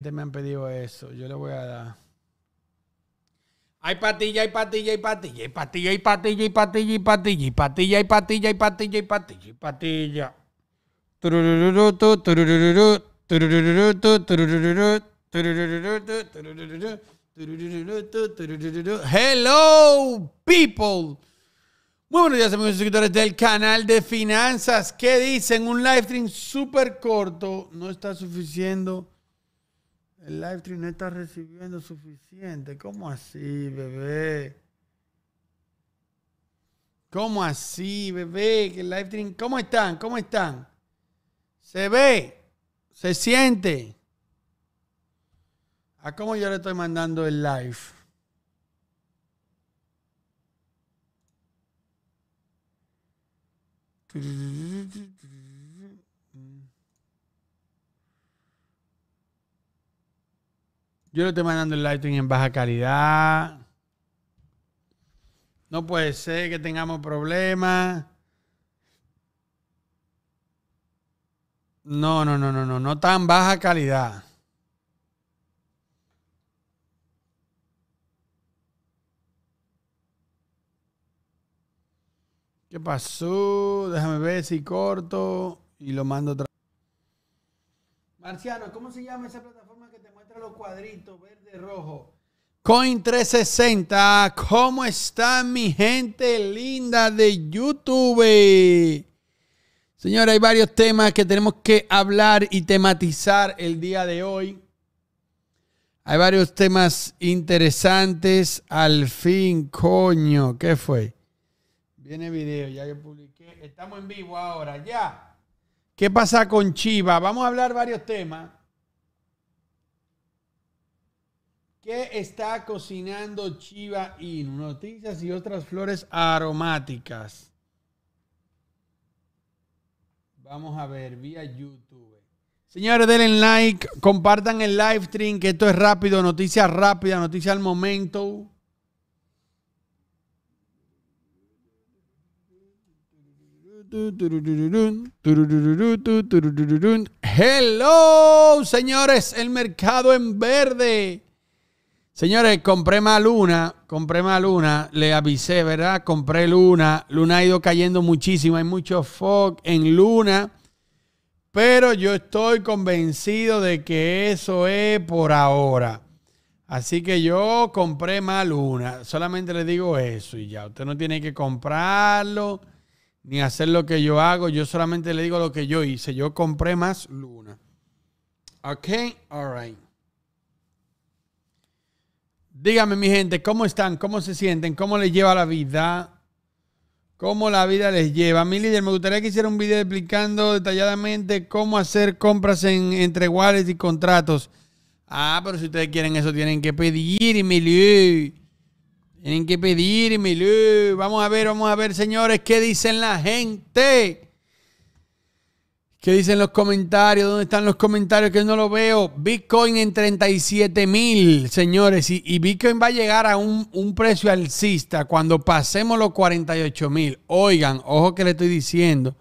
me han pedido eso. Yo le voy a dar. Hay patilla, hay patilla, hay patilla, hay patilla, hay patilla, hay patilla, hay patilla, hay patilla, hay patilla, hay patilla, hay patilla, hay patilla. Hello, people. Muy buenos días, amigos y suscriptores del canal de finanzas. ¿Qué dicen? Un live stream súper corto. No está suficiente el live stream no está recibiendo suficiente. ¿Cómo así, bebé? ¿Cómo así, bebé? Que el live stream. ¿Cómo están? ¿Cómo están? Se ve, se siente. ¿A cómo yo le estoy mandando el live? Yo le estoy mandando el Lighting en baja calidad. No puede ser que tengamos problemas. No, no, no, no, no, no tan baja calidad. ¿Qué pasó? Déjame ver si corto y lo mando otra. vez. Marciano, ¿cómo se llama esa plataforma? los cuadritos verde rojo. Coin 360, ¿cómo están mi gente linda de YouTube? Señora, hay varios temas que tenemos que hablar y tematizar el día de hoy. Hay varios temas interesantes. Al fin, coño, ¿qué fue? Viene video, ya lo publiqué. Estamos en vivo ahora, ya. ¿Qué pasa con Chiva? Vamos a hablar varios temas. ¿Qué está cocinando Chiva Inu? Noticias y otras flores aromáticas. Vamos a ver vía YouTube. Señores, denle like, compartan el live stream, que esto es rápido, noticia rápida, noticia al momento. Hello, señores, el mercado en verde. Señores, compré más luna, compré más luna, le avisé, ¿verdad? Compré luna, luna ha ido cayendo muchísimo, hay mucho fog en luna, pero yo estoy convencido de que eso es por ahora. Así que yo compré más luna, solamente le digo eso y ya, usted no tiene que comprarlo ni hacer lo que yo hago, yo solamente le digo lo que yo hice, yo compré más luna. Ok, all right. Dígame, mi gente, ¿cómo están? ¿Cómo se sienten? ¿Cómo les lleva la vida? ¿Cómo la vida les lleva? Mi líder, me gustaría que hiciera un video explicando detalladamente cómo hacer compras en, entre wallets y contratos. Ah, pero si ustedes quieren eso, tienen que pedir, mi líder. Tienen que pedir, mi líder. Vamos a ver, vamos a ver, señores, qué dicen la gente. ¿Qué dicen los comentarios? ¿Dónde están los comentarios que no lo veo? Bitcoin en 37 mil, señores. Y, Bitcoin va a llegar a un, un precio alcista cuando pasemos los 48 mil. Oigan, ojo que le estoy diciendo.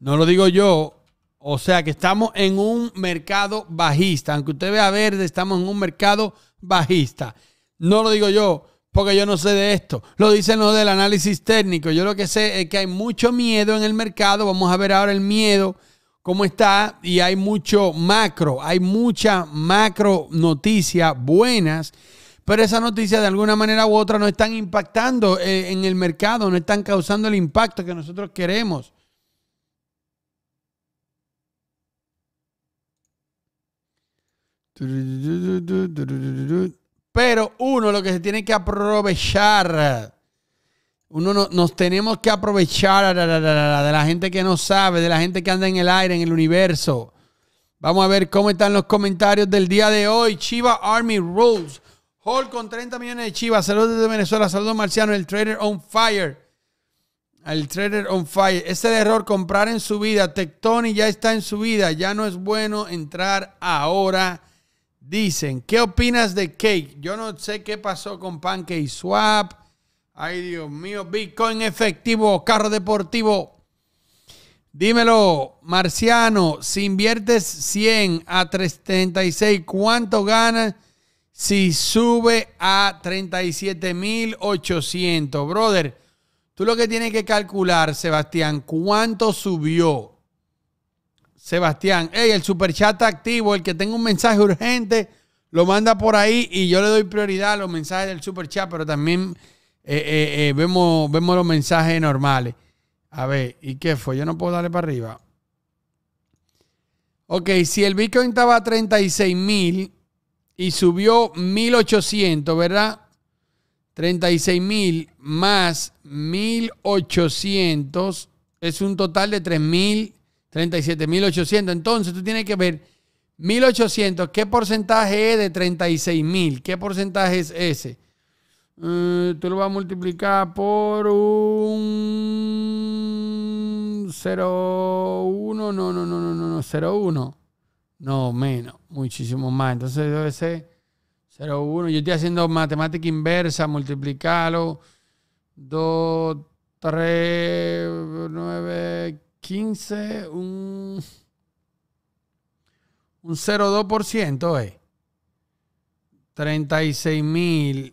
No lo digo yo. O sea que estamos en un mercado bajista. Aunque usted vea verde, estamos en un mercado bajista. No lo digo yo porque yo no sé de esto. Lo dicen los del análisis técnico. Yo lo que sé es que hay mucho miedo en el mercado. Vamos a ver ahora el miedo cómo está y hay mucho macro, hay mucha macro noticia buenas, pero esa noticia de alguna manera u otra no están impactando eh, en el mercado, no están causando el impacto que nosotros queremos. Pero uno lo que se tiene que aprovechar uno nos tenemos que aprovechar de la gente que no sabe, de la gente que anda en el aire, en el universo. Vamos a ver cómo están los comentarios del día de hoy. Chiva Army Rules. Hall con 30 millones de chivas. Saludos desde Venezuela. Saludos Marciano, el trader on fire. El trader on fire. es el error, comprar en su vida. Tectoni ya está en su vida. Ya no es bueno entrar ahora. Dicen, ¿qué opinas de Cake? Yo no sé qué pasó con Pancake Swap. Ay, Dios mío, Bitcoin efectivo, carro deportivo. Dímelo, Marciano, si inviertes 100 a 36, ¿cuánto ganas si sube a 37,800? Brother, tú lo que tienes que calcular, Sebastián, ¿cuánto subió? Sebastián, hey, el superchat activo, el que tenga un mensaje urgente, lo manda por ahí y yo le doy prioridad a los mensajes del superchat, pero también eh, eh, eh, vemos, vemos los mensajes normales. A ver, ¿y qué fue? Yo no puedo darle para arriba. Ok, si el Bitcoin estaba a 36 mil y subió 1800, ¿verdad? 36 mil más 1800 es un total de 3000, 37.800. Entonces tú tienes que ver 1800, ¿qué porcentaje es de 36 mil? ¿Qué porcentaje es ese? Eh, tú lo vas a multiplicar por un 0,1, no, no, no, no, no, no, 0,1. No, menos, muchísimo más. Entonces debe ser 0,1. Yo estoy haciendo matemática inversa, multiplicarlo. 2, 3, 9, 15, un, un 0,2%, es 36 mil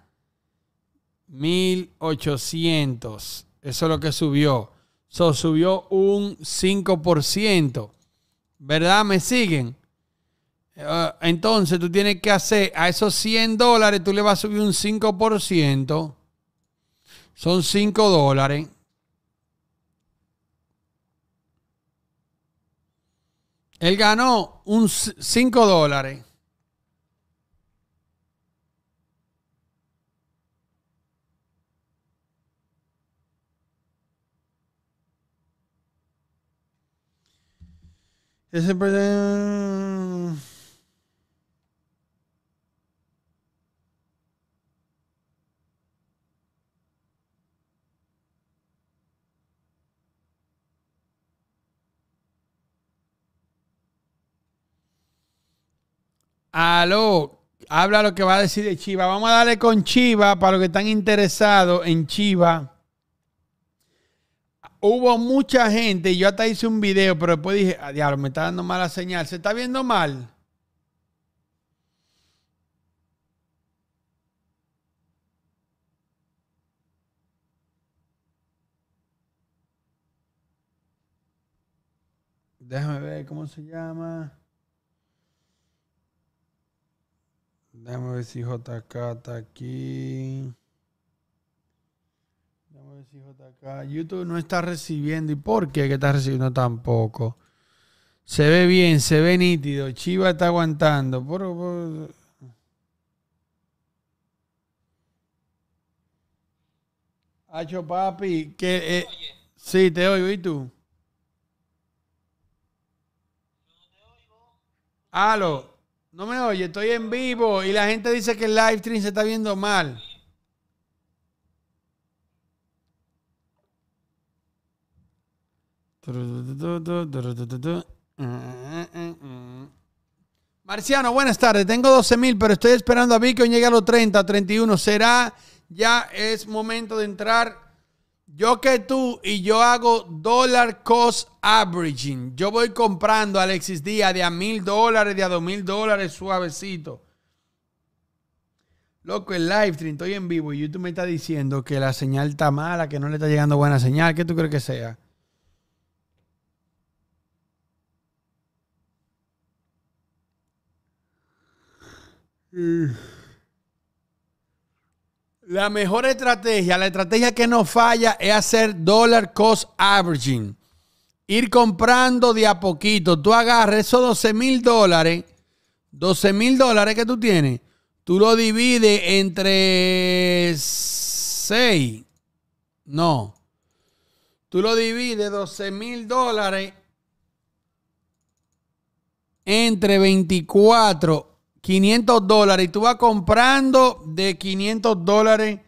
1800. Eso es lo que subió. So, subió un 5%. ¿Verdad? ¿Me siguen? Eh, entonces tú tienes que hacer a esos 100 dólares, tú le vas a subir un 5%. Son 5 dólares. Él ganó un 5 dólares. Ese problema... Aló, habla lo que va a decir de Chiva. Vamos a darle con Chiva para los que están interesados en Chiva hubo mucha gente, yo hasta hice un video, pero después dije, ah, diablo, me está dando mala señal, se está viendo mal. Déjame ver cómo se llama. Déjame ver si JK está aquí. YouTube no está recibiendo. ¿Y por qué que está recibiendo tampoco? Se ve bien, se ve nítido. Chiva está aguantando. Por, Hacho papi, que eh, sí te oigo y tú. Aló, no me oye, estoy en vivo y la gente dice que el live stream se está viendo mal. Marciano, buenas tardes. Tengo 12 mil, pero estoy esperando a Bitcoin llegue a los 30, 31. ¿Será ya es momento de entrar? Yo que tú y yo hago dollar cost averaging. Yo voy comprando, Alexis Díaz, de a mil dólares, de a dos mil dólares, suavecito. Loco, el live stream, estoy en vivo y YouTube me está diciendo que la señal está mala, que no le está llegando buena señal. ¿Qué tú crees que sea? La mejor estrategia, la estrategia que no falla es hacer dollar cost averaging. Ir comprando de a poquito. Tú agarras esos 12 mil dólares, 12 mil dólares que tú tienes, tú lo divides entre 6. No. Tú lo divides 12 mil dólares entre 24 500 dólares y tú vas comprando de 500 dólares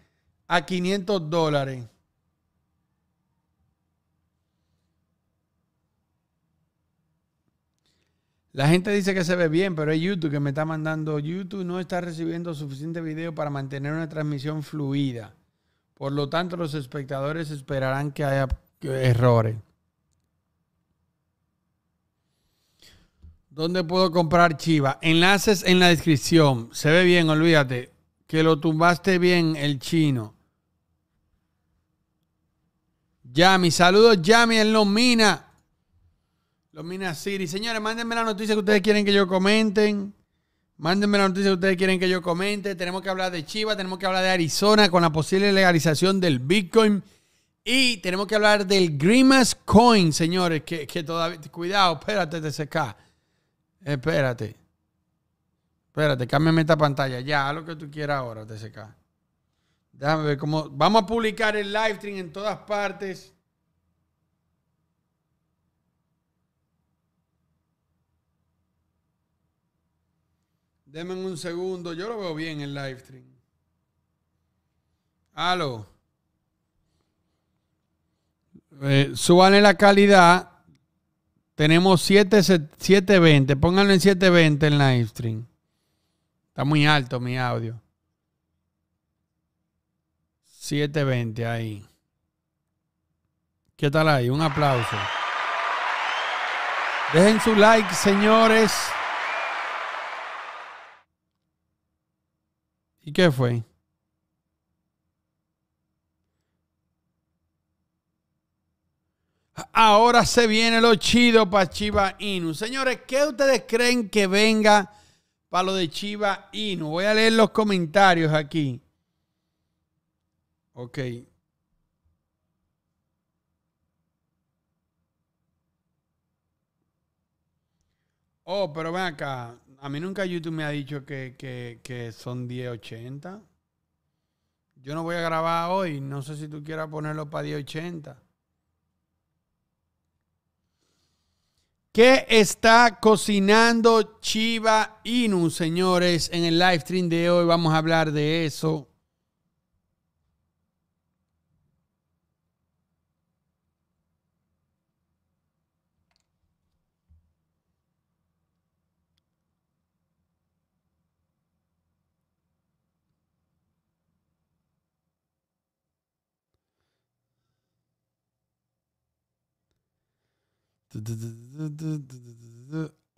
a 500 dólares. La gente dice que se ve bien, pero es YouTube que me está mandando. YouTube no está recibiendo suficiente video para mantener una transmisión fluida. Por lo tanto, los espectadores esperarán que haya errores. ¿Dónde puedo comprar chiva? Enlaces en la descripción. Se ve bien, olvídate. Que lo tumbaste bien el chino. Yami, saludos Yami en Los mina. Los mina City. Señores, mándenme la noticia que ustedes quieren que yo comenten. Mándenme la noticia que ustedes quieren que yo comente. Tenemos que hablar de Chiva, tenemos que hablar de Arizona con la posible legalización del Bitcoin. Y tenemos que hablar del Grimas Coin, señores, que, que todavía... Cuidado, espérate, seca. Espérate. Espérate, cámbiame esta pantalla. Ya, haz lo que tú quieras ahora, TCK. Déjame ver cómo. Vamos a publicar el live stream en todas partes. Denme un segundo. Yo lo veo bien el live stream. Aló. Eh, suban la calidad tenemos 720. Pónganlo en 720 en live stream. Está muy alto mi audio. 720 ahí. ¿Qué tal ahí? Un aplauso. Dejen su like, señores. ¿Y qué fue? ahora se viene lo chido para Chiva Inu. Señores, ¿qué ustedes creen que venga para lo de Chiva Inu? Voy a leer los comentarios aquí. Ok. Oh, pero ven acá. A mí nunca YouTube me ha dicho que, que, que son 1080. Yo no voy a grabar hoy. No sé si tú quieras ponerlo para 1080. ¿Qué está cocinando Chiva Inu, señores? En el live stream de hoy vamos a hablar de eso.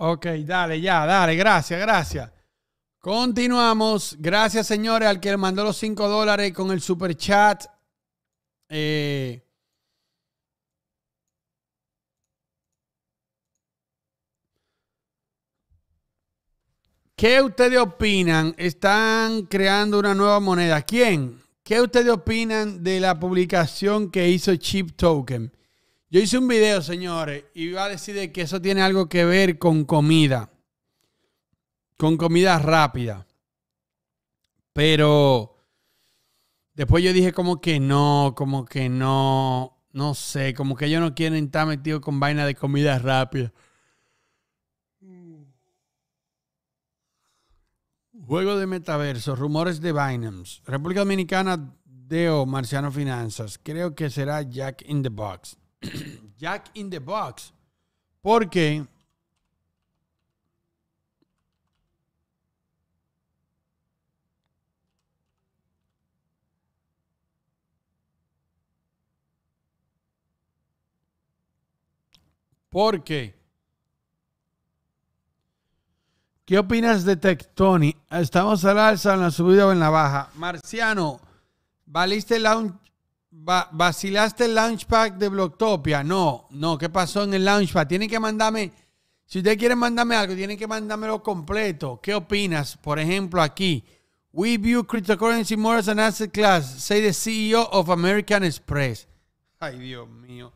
Ok, dale, ya, dale, gracias, gracias. Continuamos. Gracias, señores, al que le mandó los 5 dólares con el super chat. Eh, ¿Qué ustedes opinan? Están creando una nueva moneda. ¿Quién? ¿Qué ustedes opinan de la publicación que hizo Chip Token? Yo hice un video, señores, y iba a decir de que eso tiene algo que ver con comida. Con comida rápida. Pero después yo dije como que no, como que no, no sé, como que yo no quiero estar metido con vaina de comida rápida. Juego de metaverso, rumores de Binance. República Dominicana, Deo, Marciano Finanzas. Creo que será Jack in the Box. Jack in the Box. Porque Porque, ¿qué opinas de Tectoni? ¿Estamos al alza en la subida o en la baja? Marciano, valiste la un ¿Vacilaste el launchpad de Blocktopia? No, no, ¿qué pasó en el launchpad? Tienen que mandarme, si ustedes quieren mandarme algo, tienen que mandármelo completo. ¿Qué opinas? Por ejemplo, aquí, We view cryptocurrency more as an asset class, say the CEO of American Express. Ay, Dios mío.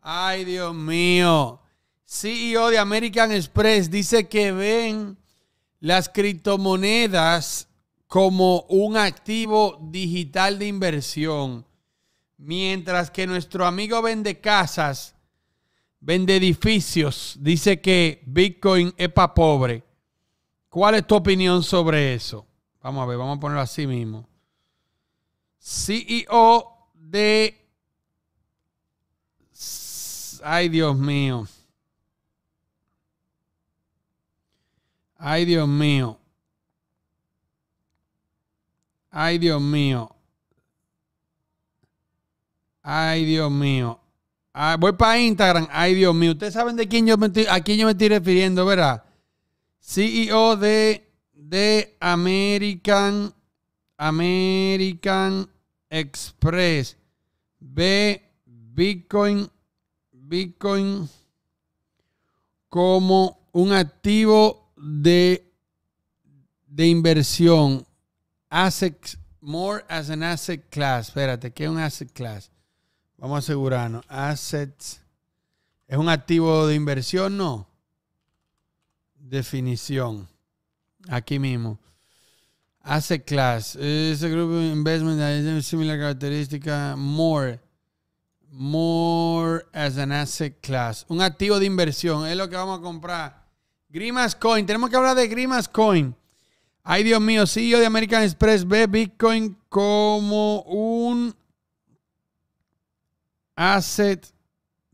Ay, Dios mío. CEO de American Express dice que ven las criptomonedas como un activo digital de inversión. Mientras que nuestro amigo vende casas, vende edificios, dice que Bitcoin es para pobre. ¿Cuál es tu opinión sobre eso? Vamos a ver, vamos a ponerlo así mismo. CEO de... Ay, Dios mío. Ay, Dios mío. Ay, Dios mío. Ay, Dios mío. Ah, voy para Instagram. Ay, Dios mío. Ustedes saben de quién yo me a quién yo me estoy refiriendo, ¿verdad? CEO de, de American, American Express. Ve Bitcoin, Bitcoin como un activo de, de inversión. Asset, more as an asset class. Espérate, ¿qué es un asset class? Vamos a asegurarnos. Assets. ¿Es un activo de inversión? No. Definición. Aquí mismo. Asset class. Es un grupo de investment de similar característica. More. More as an asset class. Un activo de inversión. Es lo que vamos a comprar. Grimas Coin. Tenemos que hablar de Grimas Coin. Ay, Dios mío. yo e de American Express ve Bitcoin como un asset,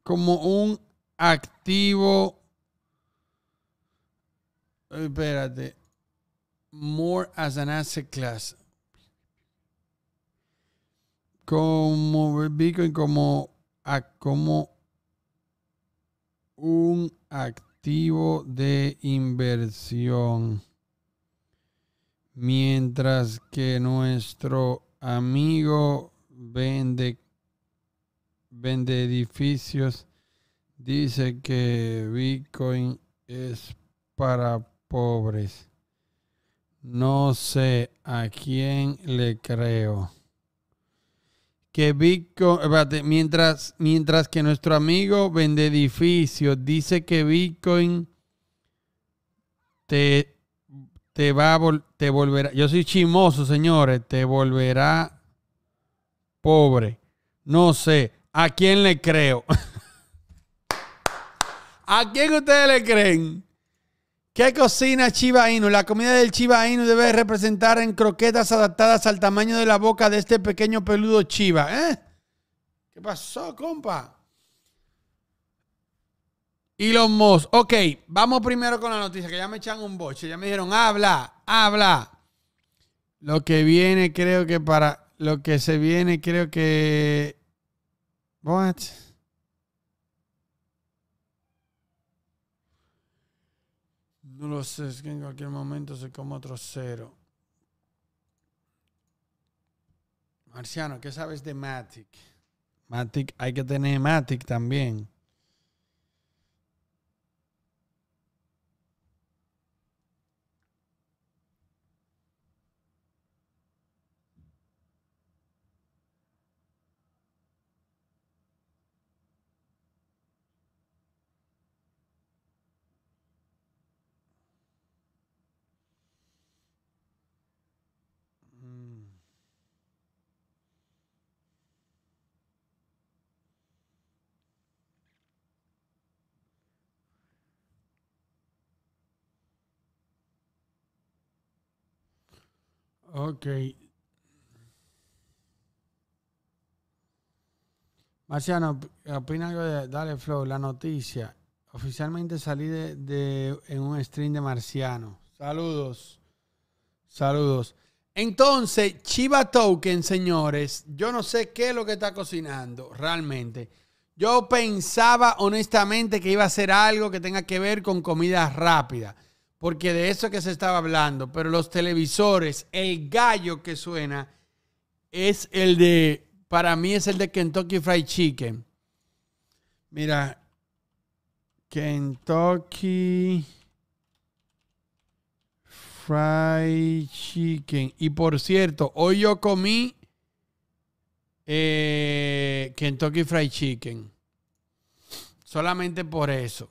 como un activo. Espérate. More as an asset class. Como Bitcoin, como, a, como un activo de inversión. Mientras que nuestro amigo vende vende edificios. Dice que Bitcoin es para pobres. No sé a quién le creo. Que Bitcoin, mientras, mientras que nuestro amigo vende edificios, dice que Bitcoin te, te va a te volverá. Yo soy chimoso, señores, te volverá pobre. No sé. ¿A quién le creo? ¿A quién ustedes le creen? ¿Qué cocina Chiba Inu? La comida del Chiba Inu debe representar en croquetas adaptadas al tamaño de la boca de este pequeño peludo chiva. ¿eh? ¿Qué pasó, compa? Elon Musk. Ok, vamos primero con la noticia, que ya me echan un boche. Ya me dijeron, habla, habla. Lo que viene creo que para... Lo que se viene creo que What? No lo sé, es que en cualquier momento se come otro cero. Marciano, ¿qué sabes de Matic? Matic, hay que tener Matic también. Ok. Marciano, opina algo de Dale Flow, la noticia. Oficialmente salí de, en un stream de Marciano. Saludos. Saludos. Entonces, Chiva Token, señores, yo no sé qué es lo que está cocinando realmente. Yo pensaba honestamente que iba a ser algo que tenga que ver con comida rápida porque de eso que se estaba hablando, pero los televisores, el gallo que suena es el de, para mí es el de Kentucky Fried Chicken. Mira, Kentucky Fried Chicken. Y por cierto, hoy yo comí eh, Kentucky Fried Chicken. Solamente por eso.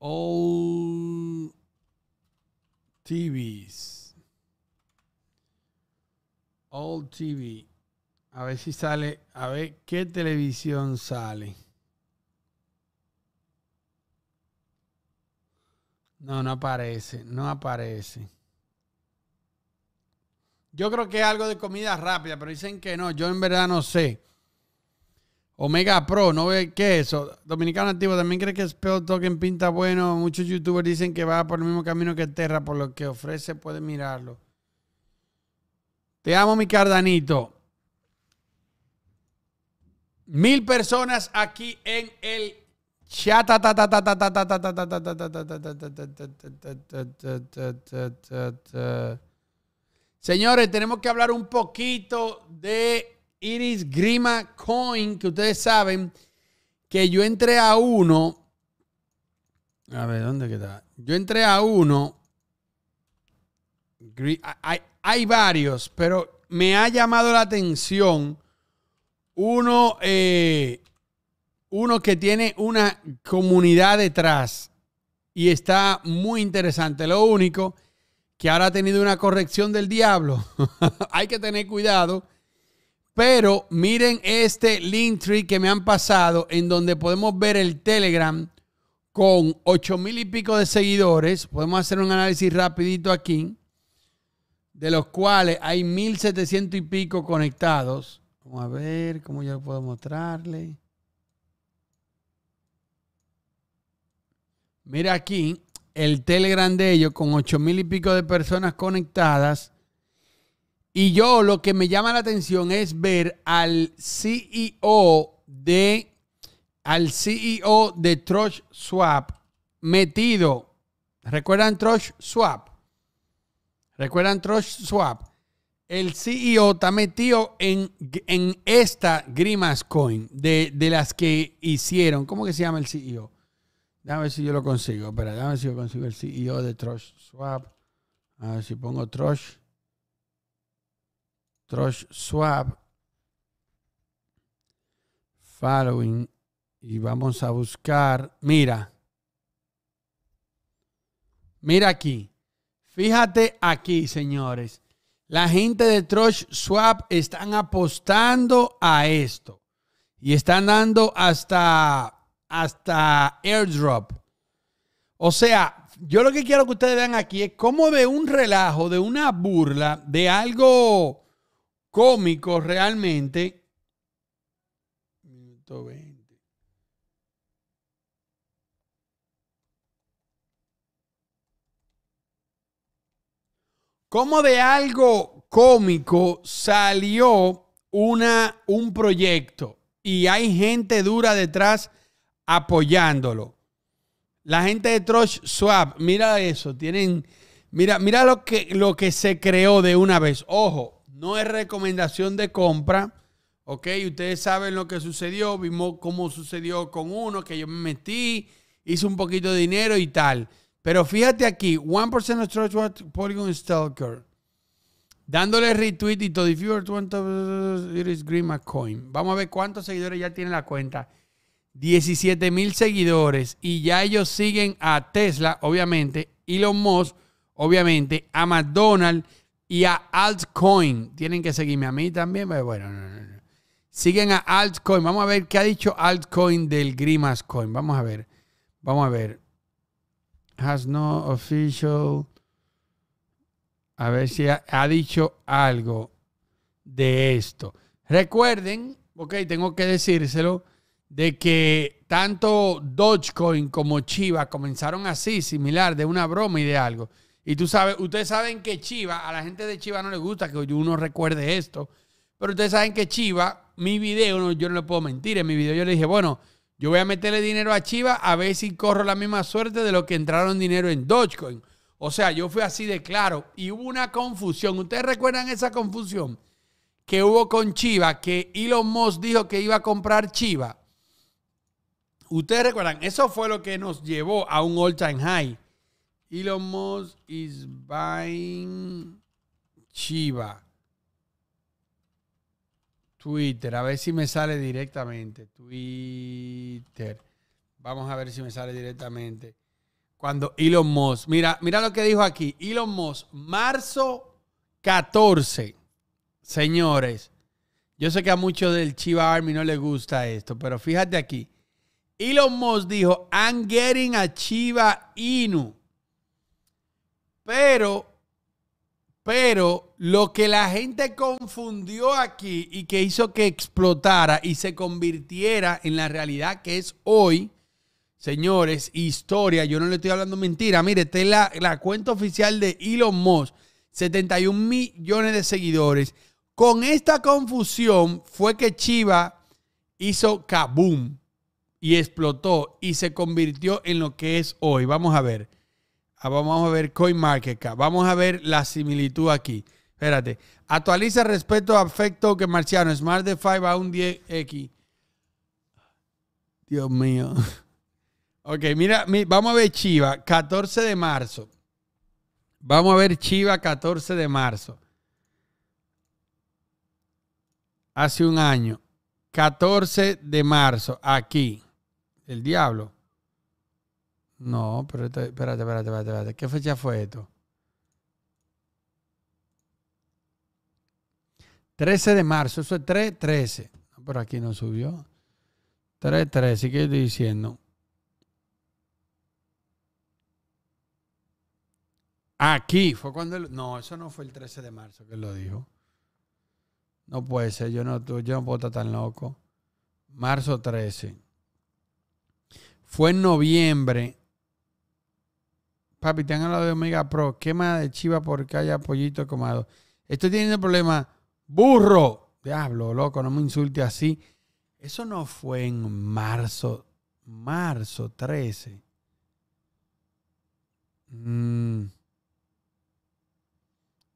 Old TVs. old TV. A ver si sale. A ver qué televisión sale. No, no aparece. No aparece. Yo creo que es algo de comida rápida, pero dicen que no. Yo en verdad no sé. Omega Pro, ¿no ve qué es eso? Dominicano Activo, ¿también cree que Spell Token pinta bueno? Muchos youtubers dicen que va por el mismo camino que Terra, por lo que ofrece, puede mirarlo. Te amo, mi cardanito. Mil personas aquí en el chat. Señores, tenemos que hablar un poquito de Iris Grima Coin, que ustedes saben que yo entré a uno. A ver, ¿dónde queda? Yo entré a uno. Hay, hay varios, pero me ha llamado la atención uno, eh, uno que tiene una comunidad detrás y está muy interesante. Lo único que ahora ha tenido una corrección del diablo. hay que tener cuidado pero miren este link tree que me han pasado en donde podemos ver el Telegram con ocho mil y pico de seguidores. Podemos hacer un análisis rapidito aquí, de los cuales hay 1.700 y pico conectados. Vamos a ver cómo yo puedo mostrarle. Mira aquí el Telegram de ellos con 8 mil y pico de personas conectadas y yo lo que me llama la atención es ver al CEO de al CEO de Trosh Swap metido. ¿Recuerdan Trosh Swap? ¿Recuerdan Trosh Swap? El CEO está metido en, esta Grimas Coin de, las que hicieron. ¿Cómo que se llama el CEO? Déjame ver si yo lo consigo. Espera, déjame ver si yo consigo el CEO de Trosh Swap. A ver si pongo Trosh. Trust Swap. following, y vamos a buscar, mira, mira aquí, fíjate aquí, señores, la gente de Trosh Swap están apostando a esto y están dando hasta, hasta airdrop. O sea, yo lo que quiero que ustedes vean aquí es cómo de un relajo, de una burla, de algo cómico realmente. Minuto 20. ¿Cómo de algo cómico salió una, un proyecto y hay gente dura detrás apoyándolo? La gente de Trosh Swap, mira eso, tienen, mira, mira lo que, lo que se creó de una vez. Ojo, no es recomendación de compra. Ok, ustedes saben lo que sucedió, vimos cómo sucedió con uno, que yo me metí, hice un poquito de dinero y tal. Pero fíjate aquí, 1% of nuestro Polygon Stalker, dándole retweet y todo. If you it is green coin. Vamos a ver cuántos seguidores ya tiene la cuenta. 17 mil seguidores y ya ellos siguen a Tesla, obviamente, Elon Musk, obviamente, a McDonald's, y a Altcoin. Tienen que seguirme a mí también, pues, bueno, no, no, no. Siguen a Altcoin. Vamos a ver qué ha dicho Altcoin del Grimas Coin. Vamos a ver. Vamos a ver. Has no official. A ver si ha, dicho algo de esto. Recuerden, ok, tengo que decírselo, de que tanto Dogecoin como Chiva comenzaron así, similar, de una broma y de algo. Y tú sabes, ustedes saben que Chiva, a la gente de Chiva no le gusta que uno recuerde esto, pero ustedes saben que Chiva, mi video, yo no le puedo mentir, en mi video yo le dije, bueno, yo voy a meterle dinero a Chiva a ver si corro la misma suerte de lo que entraron dinero en Dogecoin. O sea, yo fui así de claro y hubo una confusión. ¿Ustedes recuerdan esa confusión que hubo con Chiva, que Elon Musk dijo que iba a comprar Chiva? Ustedes recuerdan, eso fue lo que nos llevó a un all-time high Elon Musk is buying Chiva. Twitter, a ver si me sale directamente. Twitter. Vamos a ver si me sale directamente. Cuando Elon Musk, mira, mira lo que dijo aquí. Elon Musk, marzo 14. Señores, yo sé que a muchos del Chiva Army no les gusta esto, pero fíjate aquí. Elon Musk dijo, I'm getting a Chiva Inu. Pero, pero lo que la gente confundió aquí y que hizo que explotara y se convirtiera en la realidad que es hoy, señores, historia, yo no le estoy hablando mentira. Mire, esta es la, cuenta oficial de Elon Musk, 71 millones de seguidores. Con esta confusión fue que Chiva hizo kaboom y explotó y se convirtió en lo que es hoy. Vamos a ver. Ah, vamos a ver CoinMarketCap, vamos a ver la similitud aquí. Espérate. Actualiza respecto a afecto que Marciano. Smart de va a un 10X. Dios mío. Ok, mira, vamos a ver Chiva, 14 de marzo. Vamos a ver Chiva, 14 de marzo. Hace un año. 14 de marzo, aquí. El diablo. No, pero espérate, espérate, espérate, ¿Qué fecha fue esto? 13 de marzo, eso es 3-13. pero aquí no subió. 3-13. ¿qué estoy diciendo? Aquí fue cuando... no, eso no fue el 13 de marzo que lo dijo. No puede ser, yo no, yo no puedo estar tan loco. Marzo 13. Fue en noviembre papi, te han hablado de Omega Pro, quema de chiva porque haya pollito comado. Estoy teniendo problema, burro. Diablo, loco, no me insulte así. Eso no fue en marzo, marzo 13. Mm.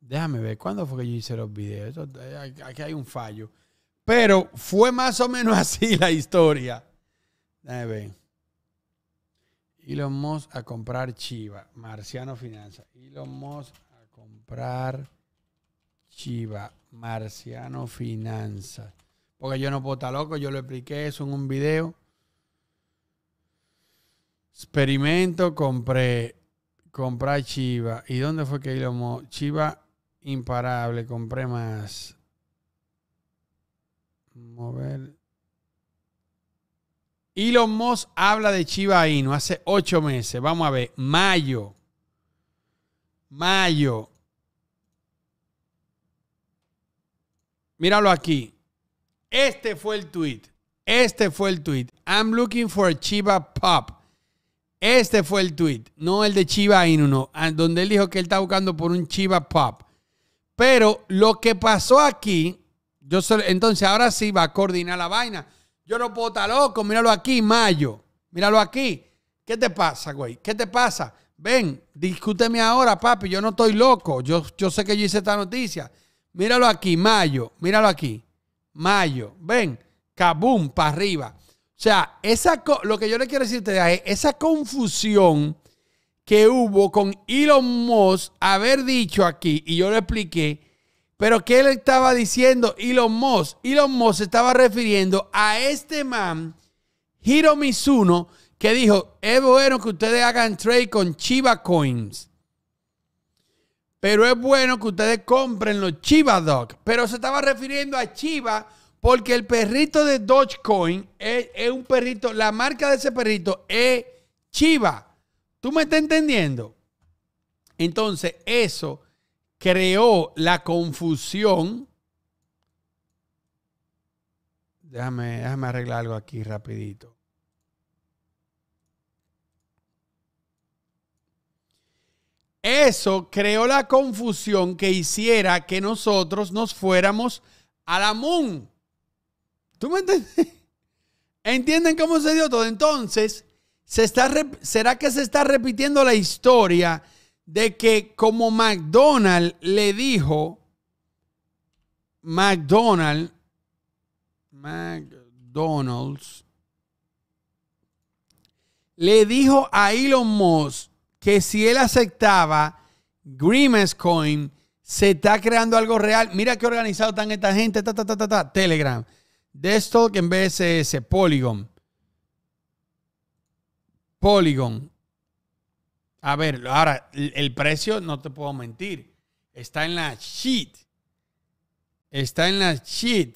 Déjame ver, ¿cuándo fue que yo hice los videos? Eh, aquí hay un fallo. Pero fue más o menos así la historia. Déjame ver lo mos a comprar Chiva. Marciano Finanza. lo mos a comprar Chiva. Marciano Finanza. Porque yo no puedo estar loco, yo lo expliqué eso en un video. Experimento, compré, compré Chiva. ¿Y dónde fue que lo Chiva imparable, compré más. Mover Elon Musk habla de Chiba Inu hace ocho meses. Vamos a ver, mayo. Mayo. Míralo aquí. Este fue el tweet. Este fue el tweet. I'm looking for a Chiba Pop. Este fue el tweet. No el de Chiba Inu, no. Ah, donde él dijo que él está buscando por un Chiva Pop. Pero lo que pasó aquí, yo entonces ahora sí va a coordinar la vaina. Yo no puedo estar loco. Míralo aquí, Mayo. Míralo aquí. ¿Qué te pasa, güey? ¿Qué te pasa? Ven, discúteme ahora, papi. Yo no estoy loco. Yo, yo sé que yo hice esta noticia. Míralo aquí, Mayo. Míralo aquí. Mayo. Ven, cabum, para arriba. O sea, esa, lo que yo le quiero decirte es esa confusión que hubo con Elon Musk haber dicho aquí, y yo lo expliqué, pero ¿qué le estaba diciendo Elon Musk? Elon Musk se estaba refiriendo a este man, Hiro Mizuno, que dijo, es bueno que ustedes hagan trade con Chiba Coins. Pero es bueno que ustedes compren los Chiba Dog. Pero se estaba refiriendo a Chiba porque el perrito de Dogecoin es, es un perrito, la marca de ese perrito es Chiba. ¿Tú me estás entendiendo? Entonces, eso creó la confusión. Déjame, déjame arreglar algo aquí rapidito. Eso creó la confusión que hiciera que nosotros nos fuéramos a la moon. ¿Tú me entiendes? ¿Entienden cómo se dio todo? Entonces, se está ¿será que se está repitiendo la historia de que como McDonald le dijo, McDonald, McDonald's, le dijo a Elon Musk que si él aceptaba Grimace Coin, se está creando algo real. Mira qué organizado están esta gente, ta, ta, ta, ta, Telegram, Desktop en BSS, Polygon. Polygon, a ver, ahora, el precio no te puedo mentir. Está en la sheet. Está en la sheet.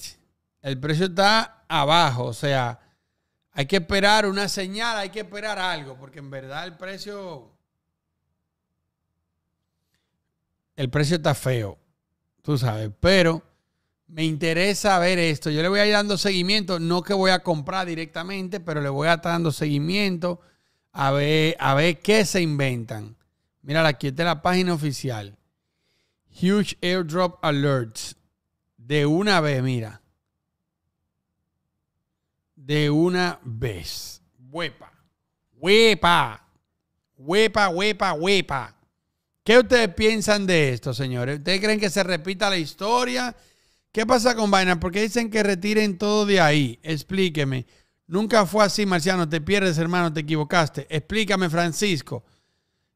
El precio está abajo. O sea, hay que esperar una señal, hay que esperar algo, porque en verdad el precio. El precio está feo. Tú sabes, pero me interesa ver esto. Yo le voy a ir dando seguimiento. No que voy a comprar directamente, pero le voy a estar dando seguimiento a ver, a ver qué se inventan. Mira, aquí está la página oficial. Huge Airdrop Alerts. De una vez, mira. De una vez. Huepa. Huepa. Huepa, huepa, huepa. ¿Qué ustedes piensan de esto, señores? ¿Ustedes creen que se repita la historia? ¿Qué pasa con vaina Porque dicen que retiren todo de ahí. Explíqueme. Nunca fue así, Marciano. Te pierdes, hermano, te equivocaste. Explícame, Francisco.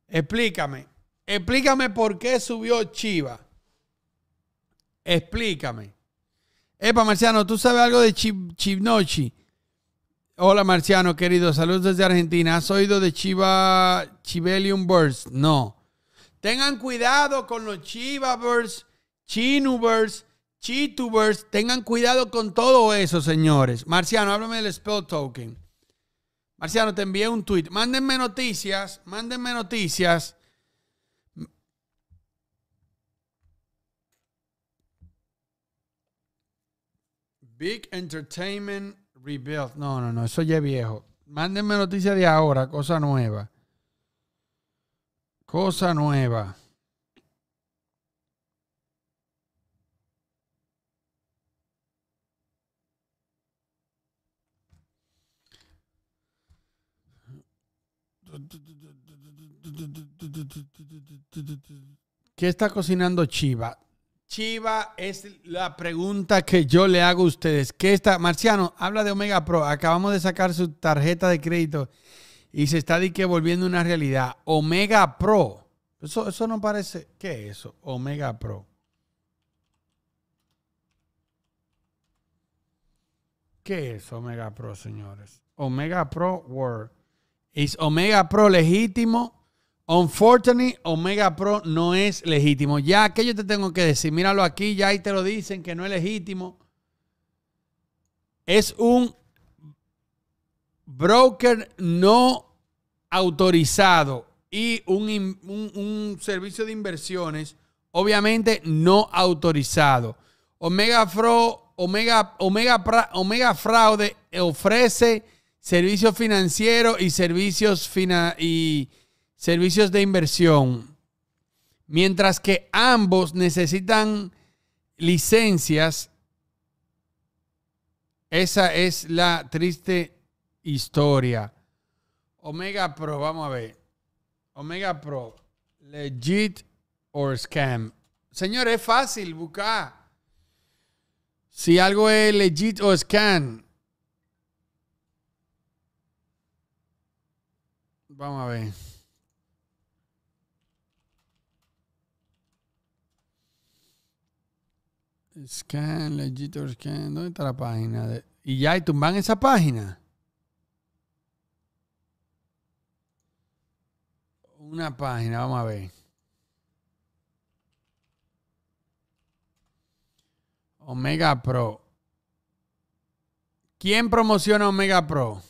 Explícame. Explícame por qué subió Chiva. Explícame. Epa, Marciano, ¿tú sabes algo de Chibnochi? Hola, Marciano, querido. Saludos desde Argentina. ¿Has oído de Chiva Chibelium Birds? No. Tengan cuidado con los Chinu Chinubers. Cheatubers, tengan cuidado con todo eso, señores. Marciano, háblame del spell token. Marciano, te envié un tweet. Mándenme noticias, mándenme noticias. Big Entertainment Rebuild. No, no, no, eso ya es viejo. Mándenme noticias de ahora, cosa nueva. Cosa nueva. ¿Qué está cocinando Chiva? Chiva es la pregunta que yo le hago a ustedes. ¿Qué está? Marciano, habla de Omega Pro. Acabamos de sacar su tarjeta de crédito y se está de que volviendo una realidad. Omega Pro. Eso, eso no parece. ¿Qué es eso? Omega Pro. ¿Qué es Omega Pro, señores? Omega Pro World. ¿Es Omega Pro legítimo? Unfortunately, Omega Pro no es legítimo. Ya, que yo te tengo que decir? Míralo aquí, ya ahí te lo dicen que no es legítimo. Es un broker no autorizado y un, servicio de inversiones, obviamente no autorizado. Omega Pro, Omega, Omega, Omega Fraude ofrece servicios financieros y servicios financieros servicios de inversión, mientras que ambos necesitan licencias. Esa es la triste historia. Omega Pro, vamos a ver. Omega Pro, legit or scam. Señor, es fácil buscar. Si algo es legit o scam. Vamos a ver. Scan, Legitor Scan. ¿Dónde está la página? Y ya, y tumban esa página. Una página, vamos a ver. Omega Pro. ¿Quién promociona Omega Pro?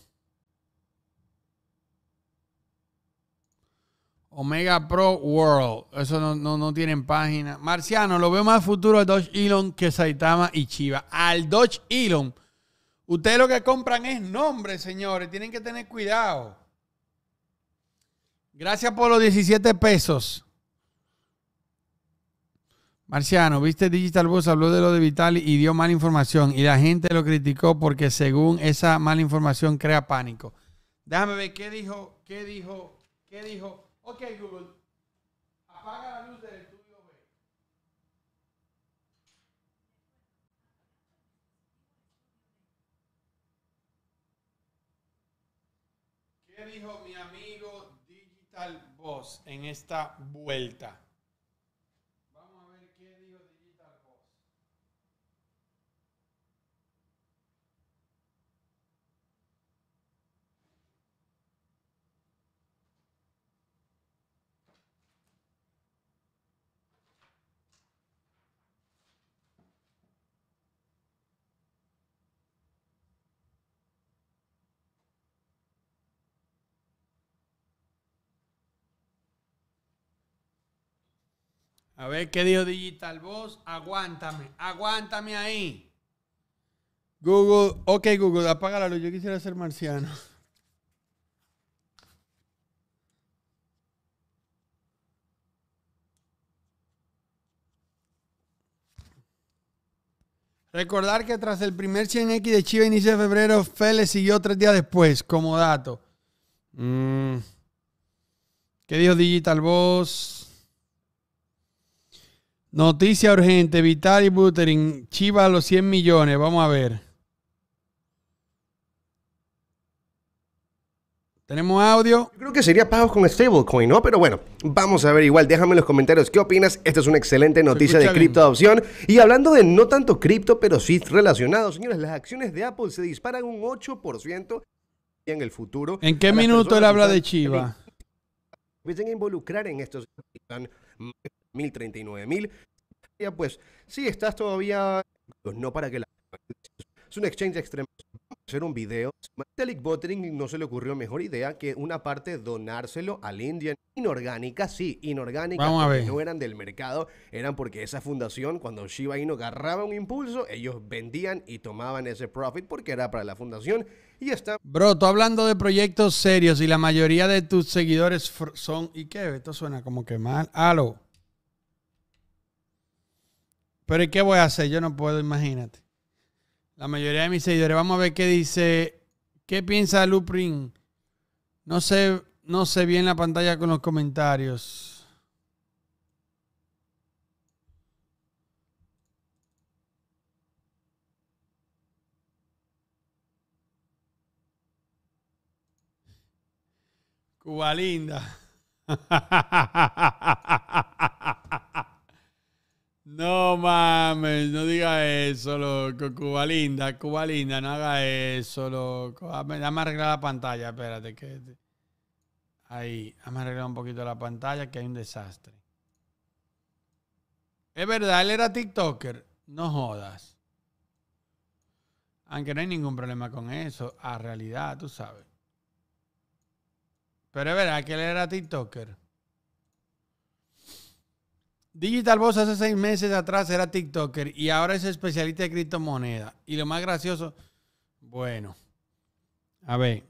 Omega Pro World. Eso no, no, tienen página. Marciano, lo veo más futuro al Dodge Elon que Saitama y Chiva. Al Dodge Elon. Ustedes lo que compran es nombre, señores. Tienen que tener cuidado. Gracias por los 17 pesos. Marciano, viste Digital Boss, habló de lo de Vitali y dio mala información. Y la gente lo criticó porque según esa mala información crea pánico. Déjame ver qué dijo, qué dijo, qué dijo. Ok, Google, apaga la luz del estudio B. ¿Qué dijo mi amigo Digital Boss en esta vuelta? A ver qué dijo Digital Voz. Aguántame, aguántame ahí. Google, ok Google, apaga la luz. Yo quisiera ser marciano. Recordar que tras el primer 100X de Chiva inicio de febrero, Fele siguió tres días después, como dato. Mm. ¿Qué dijo Digital Boss? Noticia urgente, Vitaly Buterin, Chiva a los 100 millones, vamos a ver. ¿Tenemos audio? creo que sería pagos con stablecoin, ¿no? Pero bueno, vamos a ver igual. Déjame en los comentarios qué opinas. Esta es una excelente noticia de cripto adopción. Y hablando de no tanto cripto, pero sí relacionado, señores, las acciones de Apple se disparan un 8% en el futuro. ¿En qué minuto él habla de Chiva? Empiecen a involucrar en estos mil, nueve mil. Pues si estás todavía... Pues, no para que la... Es un exchange extremo. Hacer un video. Metallic no se le ocurrió mejor idea que una parte donárselo al Indian. Inorgánica, sí, inorgánica. No eran del mercado, eran porque esa fundación, cuando Shiba Inu agarraba un impulso, ellos vendían y tomaban ese profit porque era para la fundación y está. Bro, tú hablando de proyectos serios y la mayoría de tus seguidores son. ¿Y qué? Esto suena como que mal. Halo. Pero ¿y qué voy a hacer? Yo no puedo, imagínate. La mayoría de mis seguidores, vamos a ver qué dice. ¿Qué piensa Luprin? No sé, no sé bien la pantalla con los comentarios. Cuba linda. No mames, no diga eso, loco. Cuba linda, Cuba linda, no haga eso, loco. Ah, dame, arreglar la pantalla, espérate. Que... Ahí, dame arreglar un poquito la pantalla, que hay un desastre. Es verdad, él era TikToker. No jodas. Aunque no hay ningún problema con eso, a realidad, tú sabes. Pero es verdad que él era TikToker. Digital Boss hace seis meses atrás era TikToker y ahora es especialista de criptomonedas. Y lo más gracioso, bueno, a ver.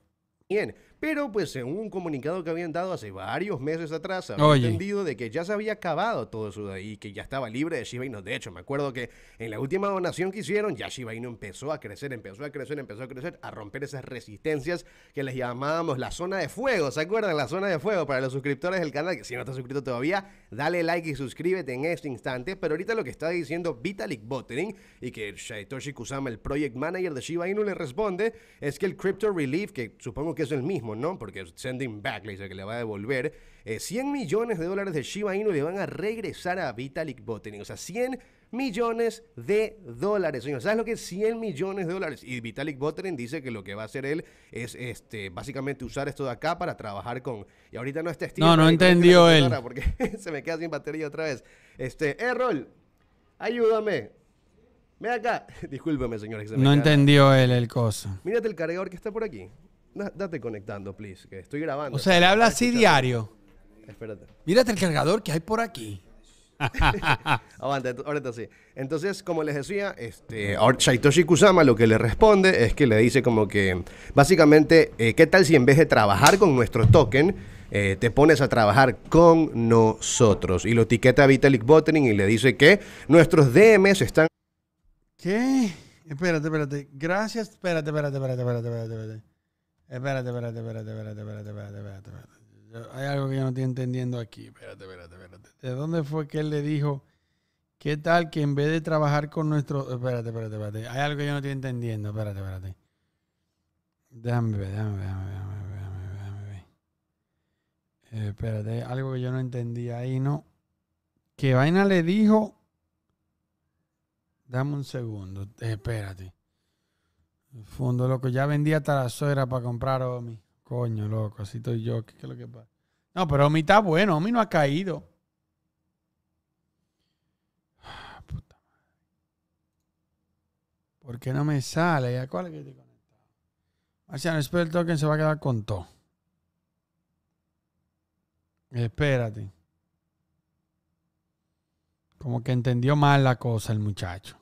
Bien, pero pues según un comunicado que habían dado hace varios meses atrás, habían entendido de que ya se había acabado todo eso y ahí, que ya estaba libre de Shiba Inu. De hecho, me acuerdo que en la última donación que hicieron, ya Shiba Inu empezó a crecer, empezó a crecer, empezó a crecer, a romper esas resistencias que les llamábamos la zona de fuego. ¿Se acuerdan? La zona de fuego para los suscriptores del canal, que si no estás suscrito todavía, dale like y suscríbete en este instante. Pero ahorita lo que está diciendo Vitalik Buttering, y que Shaitoshi Kusama, el project manager de Shiba Inu, le responde es que el Crypto Relief, que supongo que es el mismo, ¿no? Porque Sending Back le dice que le va a devolver 100 eh, millones de dólares de Shiba Inu le van a regresar a Vitalik Buterin. O sea, 100 millones de dólares, señor. ¿Sabes lo que es 100 millones de dólares? Y Vitalik Buterin dice que lo que va a hacer él es este, básicamente usar esto de acá para trabajar con... Y ahorita no está No, no entendió él. Porque se me queda sin batería otra vez. Este, Errol, eh, ayúdame. Ven acá. Discúlpeme, señor. no entendió él el coso. Mírate el cargador que está por aquí. Date conectando, please, que estoy grabando. O sea, él habla así diario. Espérate. Mírate el cargador que hay por aquí. Aguanta, ahorita sí. Entonces, como les decía, este, Shaitoshi Kusama lo que le responde es que le dice como que, básicamente, eh, ¿qué tal si en vez de trabajar con nuestro token, eh, te pones a trabajar con nosotros? Y lo etiqueta a Vitalik Buterin y le dice que nuestros DMs están... ¿Qué? Espérate, espérate. Gracias. Espérate, espérate, espérate, espérate, espérate. espérate. Espérate, espérate, espérate, espérate, espérate, espérate, espérate. espérate. hay algo que yo no estoy entendiendo aquí. Espérate, espérate, espérate. ¿De dónde fue que él le dijo, qué tal que en vez de trabajar con nuestro... Espérate, espérate, espérate. Hay algo que yo no estoy entendiendo. Espérate, espérate. Déjame ver, déjame ver, déjame ver, déjame ver. Déjame ver. Eh, espérate, algo que yo no entendí ahí, ¿no? ¿Qué vaina le dijo... Dame un segundo, espérate. El fondo, loco. Ya vendí hasta la suegra para comprar Omi. Coño, loco, así estoy yo. ¿Qué, lo que pasa? No, pero Omi está bueno. Omi no ha caído. Ah, puta madre. ¿Por qué no me sale? ¿A cuál es que te conectado? Marciano, espero el token, se va a quedar con todo. Espérate. Como que entendió mal la cosa el muchacho.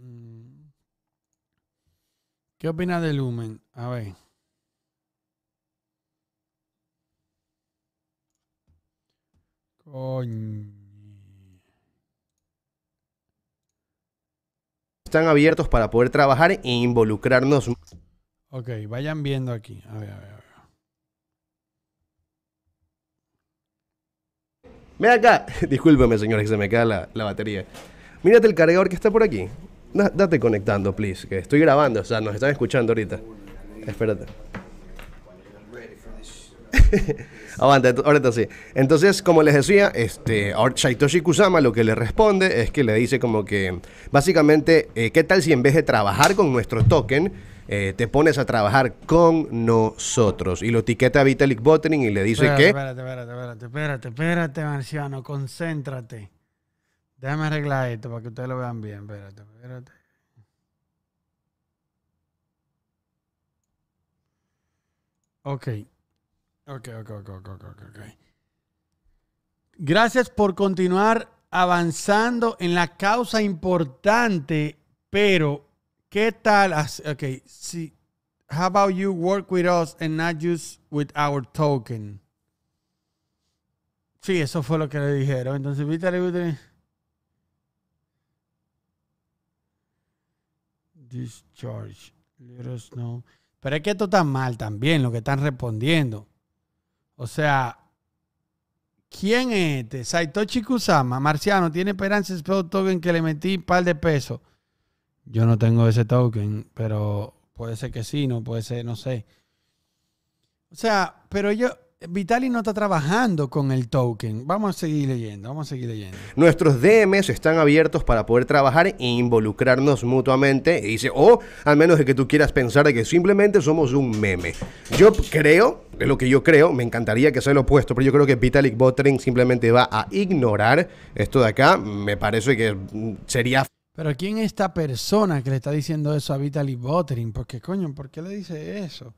Mm. ¿Qué opinas del Lumen? A ver. Coño. Están abiertos para poder trabajar e involucrarnos. Ok, vayan viendo aquí. A ver, a ver, a ver. Ven acá. Discúlpeme, señores, que se me cae la batería. Mírate el cargador que está por aquí date conectando, please, que estoy grabando, o sea, nos están escuchando ahorita. Espérate. Aguanta, ahorita sí. Entonces, como les decía, este, Shaitoshi Kusama lo que le responde es que le dice como que, básicamente, eh, ¿qué tal si en vez de trabajar con nuestro token, eh, te pones a trabajar con nosotros? Y lo etiqueta a Vitalik Buterin y le dice que... espérate, espérate, espérate, espérate, espérate, marciano, concéntrate. Déjame arreglar esto para que ustedes lo vean bien. Espérate, espérate. Ok. Ok, ok, ok, ok, ok, Gracias por continuar avanzando en la causa importante, pero ¿qué tal? Ok, sí. how about you work with us and not just with our token? Sí, eso fue lo que le dijeron. Entonces, Vitaly, Discharge. Let us know. Pero es que esto está mal también, lo que están respondiendo. O sea, ¿quién es este? Saitochi Chikusama, marciano, tiene esperanza ese token que le metí un par de pesos. Yo no tengo ese token, pero puede ser que sí, no puede ser, no sé. O sea, pero yo, Vitali no está trabajando con el token. Vamos a seguir leyendo, vamos a seguir leyendo. Nuestros DMs están abiertos para poder trabajar e involucrarnos mutuamente. dice, o oh, al menos de que tú quieras pensar que simplemente somos un meme. Yo creo, es lo que yo creo, me encantaría que sea lo opuesto, pero yo creo que Vitalik Buterin simplemente va a ignorar esto de acá. Me parece que sería pero ¿quién es esta persona que le está diciendo eso a Buterin? ¿Por Porque coño, ¿por qué le dice eso?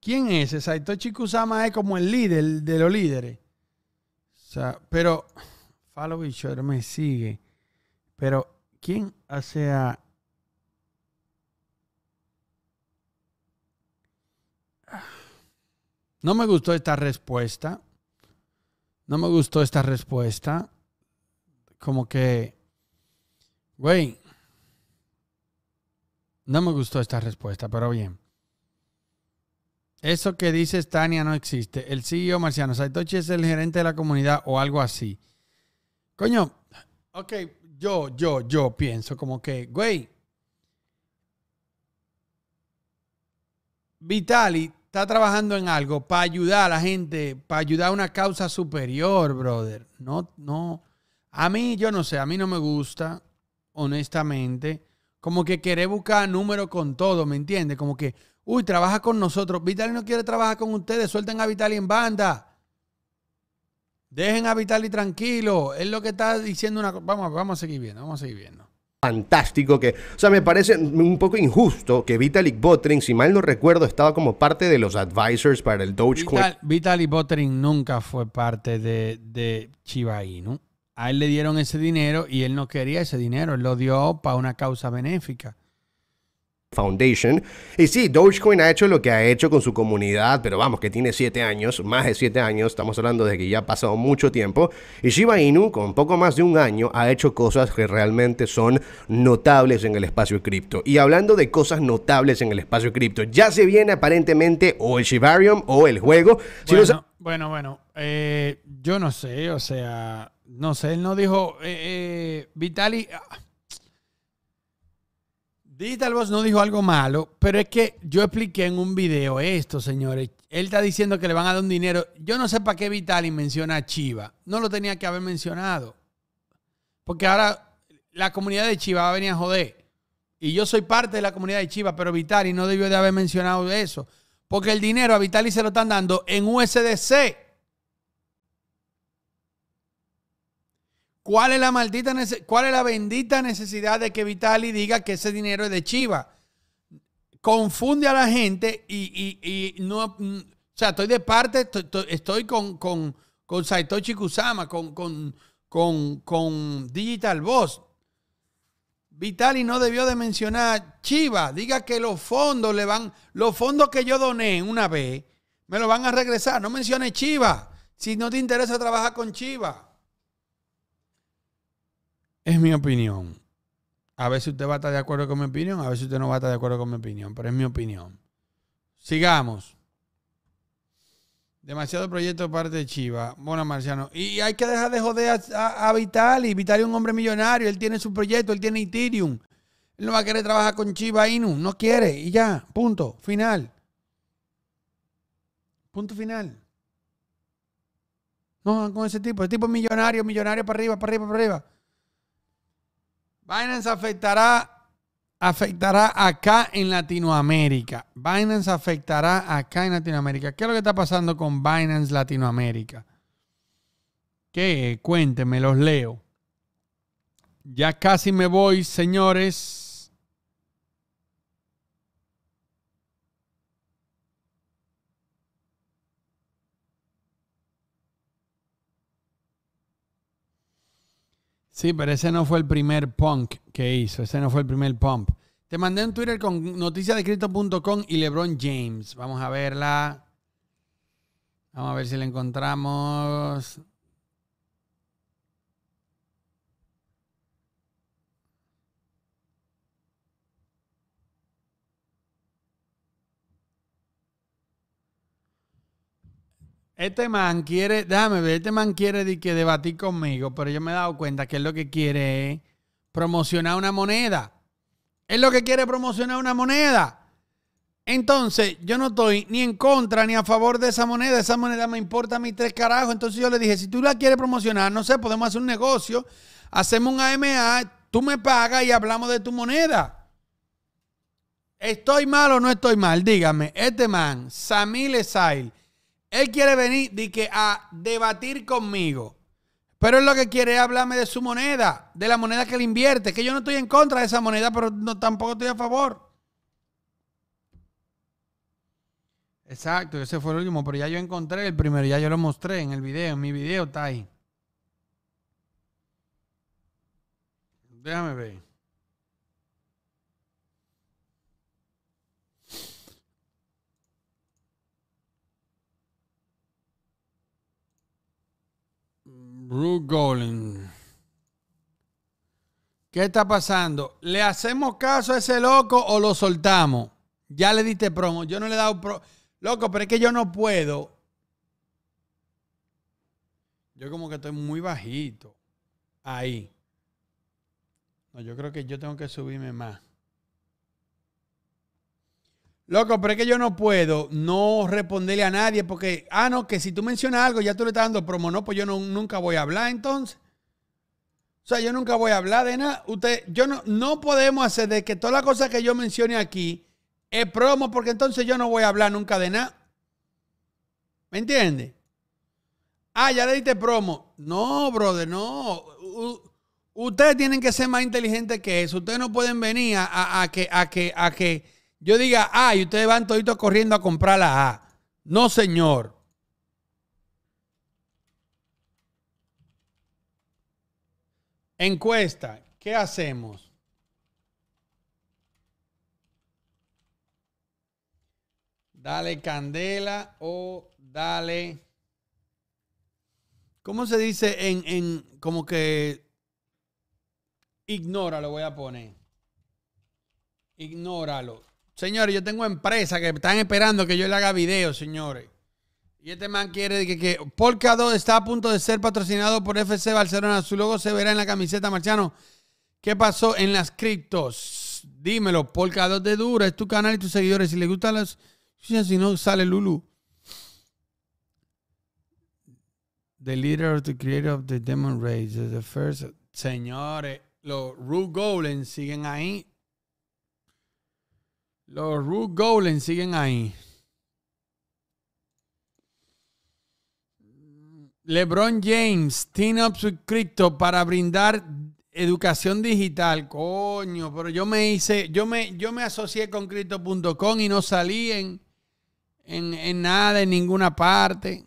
¿Quién es ese? Chikusama es como el líder de los líderes. O sea, pero Falo me sigue. Pero, ¿quién hace a. No me gustó esta respuesta. No me gustó esta respuesta. Como que. Güey. No me gustó esta respuesta, pero bien. Eso que dice Tania, no existe. El CEO marciano, Saitochi es el gerente de la comunidad o algo así. Coño, ok, yo, yo, yo pienso como que, güey, Vitali está trabajando en algo para ayudar a la gente, para ayudar a una causa superior, brother. No, no. A mí, yo no sé, a mí no me gusta, honestamente, como que querer buscar número con todo, ¿me entiendes? Como que, Uy, trabaja con nosotros. Vitali no quiere trabajar con ustedes. Suelten a Vitali en banda. Dejen a Vitali tranquilo. Es lo que está diciendo una cosa. Vamos, a seguir viendo, vamos a seguir viendo fantástico que, o sea, me parece un poco injusto que Vitaly Buterin, si mal no recuerdo, estaba como parte de los advisors para el Dogecoin. Vital, Vitalik Buterin nunca fue parte de, de A él le dieron ese dinero y él no quería ese dinero, él lo dio para una causa benéfica. Foundation. Y sí, Dogecoin ha hecho lo que ha hecho con su comunidad, pero vamos, que tiene siete años, más de siete años, estamos hablando de que ya ha pasado mucho tiempo. Y Shiba Inu, con poco más de un año, ha hecho cosas que realmente son notables en el espacio cripto. Y hablando de cosas notables en el espacio cripto, ya se viene aparentemente o el Shibarium o el juego. bueno, bueno, eh, yo no sé, o sea, no sé, él no dijo, eh, eh Vitali... Ah, Digital Boss no dijo algo malo, pero es que yo expliqué en un video esto, señores. Él está diciendo que le van a dar un dinero. Yo no sé para qué Vitali menciona a Chiva. No lo tenía que haber mencionado. Porque ahora la comunidad de Chiva va a venir a joder. Y yo soy parte de la comunidad de Chiva, pero Vitali no debió de haber mencionado eso. Porque el dinero a Vitali se lo están dando en USDC. ¿Cuál es la maldita cuál es la bendita necesidad de que Vitali diga que ese dinero es de Chiva? Confunde a la gente y, y, no. Mm, o sea, estoy de parte, estoy, con, con, con, Kusama, con, con, con, con Digital Boss. Vitali no debió de mencionar Chiva. Diga que los fondos le van, los fondos que yo doné una vez, me lo van a regresar. No mencione Chiva. Si no te interesa trabajar con Chiva es mi opinión. A ver si usted va a estar de acuerdo con mi opinión, a ver si usted no va a estar de acuerdo con mi opinión, pero es mi opinión. Sigamos. Demasiado proyecto de parte de Chiva. Bueno, Marciano. Y hay que dejar de joder a, Vitali. Vitali es un hombre millonario. Él tiene su proyecto, él tiene Ethereum. Él no va a querer trabajar con Chiva Inu. No quiere. Y ya. Punto. Final. Punto final. No, con ese tipo. El tipo es millonario, millonario para arriba, para arriba, para arriba. Binance afectará, afectará acá en Latinoamérica. Binance afectará acá en Latinoamérica. ¿Qué es lo que está pasando con Binance Latinoamérica? ¿Qué? Cuéntenme, los leo. Ya casi me voy, señores. Sí, pero ese no fue el primer punk que hizo, ese no fue el primer pump. Te mandé un Twitter con noticiadescripto.com y LeBron James. Vamos a verla. Vamos a ver si la encontramos. Este man quiere, déjame ver, este man quiere de que debatir conmigo, pero yo me he dado cuenta que es lo que quiere promocionar una moneda. Es lo que quiere promocionar una moneda. Entonces, yo no estoy ni en contra ni a favor de esa moneda. Esa moneda me importa a mis tres carajos. Entonces yo le dije, si tú la quieres promocionar, no sé, podemos hacer un negocio, hacemos un AMA, tú me pagas y hablamos de tu moneda. ¿Estoy mal o no estoy mal? Dígame, este man, Samile Esail, él quiere venir que a debatir conmigo. Pero es lo que quiere es hablarme de su moneda, de la moneda que le invierte, que yo no estoy en contra de esa moneda, pero no, tampoco estoy a favor. Exacto, ese fue el último, pero ya yo encontré el primero, ya yo lo mostré en el video, en mi video está ahí. Déjame ver. Ruth ¿Qué está pasando? ¿Le hacemos caso a ese loco o lo soltamos? Ya le diste promo. Yo no le he dado promo. Loco, pero es que yo no puedo. Yo como que estoy muy bajito. Ahí. No, yo creo que yo tengo que subirme más. Loco, pero es que yo no puedo no responderle a nadie porque, ah, no, que si tú mencionas algo, ya tú le estás dando promo, no, pues yo nunca voy a hablar entonces. O sea, yo nunca voy a hablar de nada. Usted, yo no, no podemos hacer de que toda la cosa que yo mencione aquí es promo porque entonces yo no voy a hablar nunca de nada. ¿Me entiende? Ah, ya le diste promo. No, brother, no. ustedes tienen que ser más inteligentes que eso. Ustedes no pueden venir a que, a que, a que yo diga ay, ah, y ustedes van toditos corriendo a comprar la A. No, señor. Encuesta, ¿qué hacemos? Dale candela o dale... ¿Cómo se dice en, como que Ignóralo, voy a poner? Ignóralo. Señores, yo tengo empresas que están esperando que yo le haga videos, señores. Y este man quiere que, que está a punto de ser patrocinado por FC Barcelona. Su logo se verá en la camiseta, Marchano. ¿Qué pasó en las criptos? Dímelo, 2 de Dura, es tu canal y tus seguidores. Si les gustan las... Si no, sale Lulu. The leader of the creator of the Demon Race, the first... Señores, los Rue Golens, siguen ahí los Ruth Golden siguen ahí. LeBron James, Team Up para brindar educación digital. Coño, pero yo me hice, yo me, yo me asocié con Crypto.com y no salí en, en nada, en ninguna parte.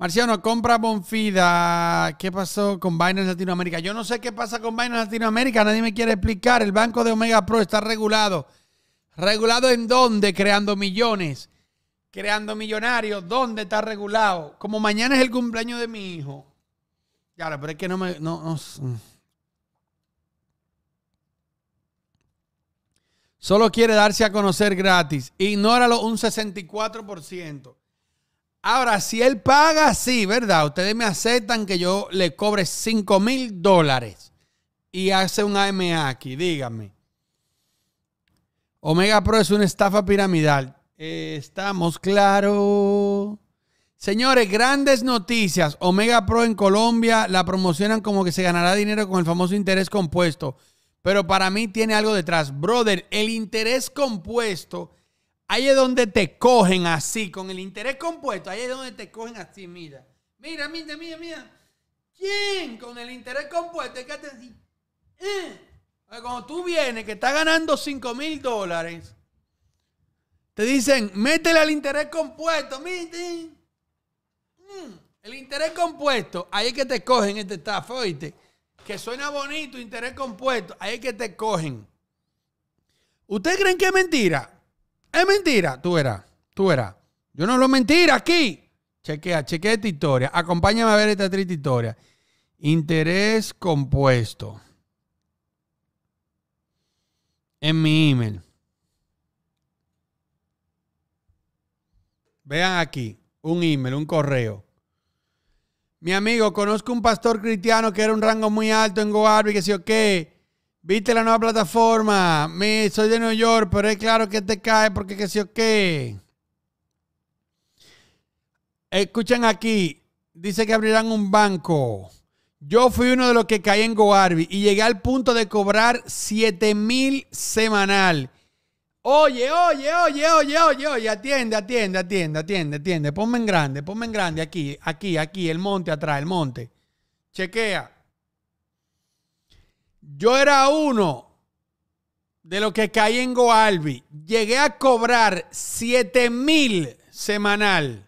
Marciano, compra Bonfida. ¿Qué pasó con Binance Latinoamérica? Yo no sé qué pasa con Binance Latinoamérica. Nadie me quiere explicar. El banco de Omega Pro está regulado. ¿Regulado en dónde? Creando millones. Creando millonarios. ¿Dónde está regulado? Como mañana es el cumpleaños de mi hijo. Claro, pero es que no me... No, no. Mm. Solo quiere darse a conocer gratis. Ignóralo un 64%. Ahora, si él paga, sí, ¿verdad? Ustedes me aceptan que yo le cobre 5 mil dólares y hace un AMA aquí, díganme. Omega Pro es una estafa piramidal. Eh, estamos claro. Señores, grandes noticias. Omega Pro en Colombia la promocionan como que se ganará dinero con el famoso interés compuesto. Pero para mí tiene algo detrás. Brother, el interés compuesto Ahí es donde te cogen así, con el interés compuesto. Ahí es donde te cogen así, mira. Mira, mira, mira, mira. ¿Quién? Con el interés compuesto. Es que te... Eh, eh, cuando tú vienes, que estás ganando 5 mil dólares, te dicen, métele al interés compuesto. Mire. Eh". Mm, el interés compuesto, ahí es que te cogen este estafa, oíste. Que suena bonito, interés compuesto, ahí es que te cogen. ¿Ustedes creen que es mentira? Es mentira, tú eras, tú verás. Yo no lo mentira aquí. Chequea, chequea esta historia. Acompáñame a ver esta triste historia. Interés compuesto. En mi email. Vean aquí, un email, un correo. Mi amigo, conozco un pastor cristiano que era un rango muy alto en y que se o qué ¿Viste la nueva plataforma? Me, soy de New York, pero es claro que te cae porque que sí o qué. Escuchen aquí. Dice que abrirán un banco. Yo fui uno de los que caí en GoArby y llegué al punto de cobrar 7 mil semanal. Oye, oye, oye, oye, oye, oye, atiende, atiende, atiende, atiende, atiende. Ponme en grande, ponme en grande aquí, aquí, aquí, el monte atrás, el monte. Chequea. Yo era uno de los que caí en Goalbi. Llegué a cobrar 7 mil semanal.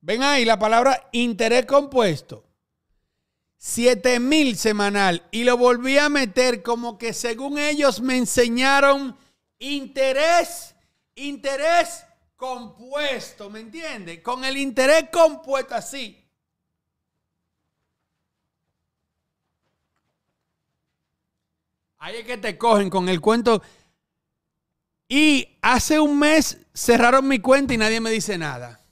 Ven ahí la palabra interés compuesto. 7 mil semanal. Y lo volví a meter como que según ellos me enseñaron interés, interés compuesto, ¿me entiende? Con el interés compuesto así. Ahí es que te cogen con el cuento. Y hace un mes cerraron mi cuenta y nadie me dice nada.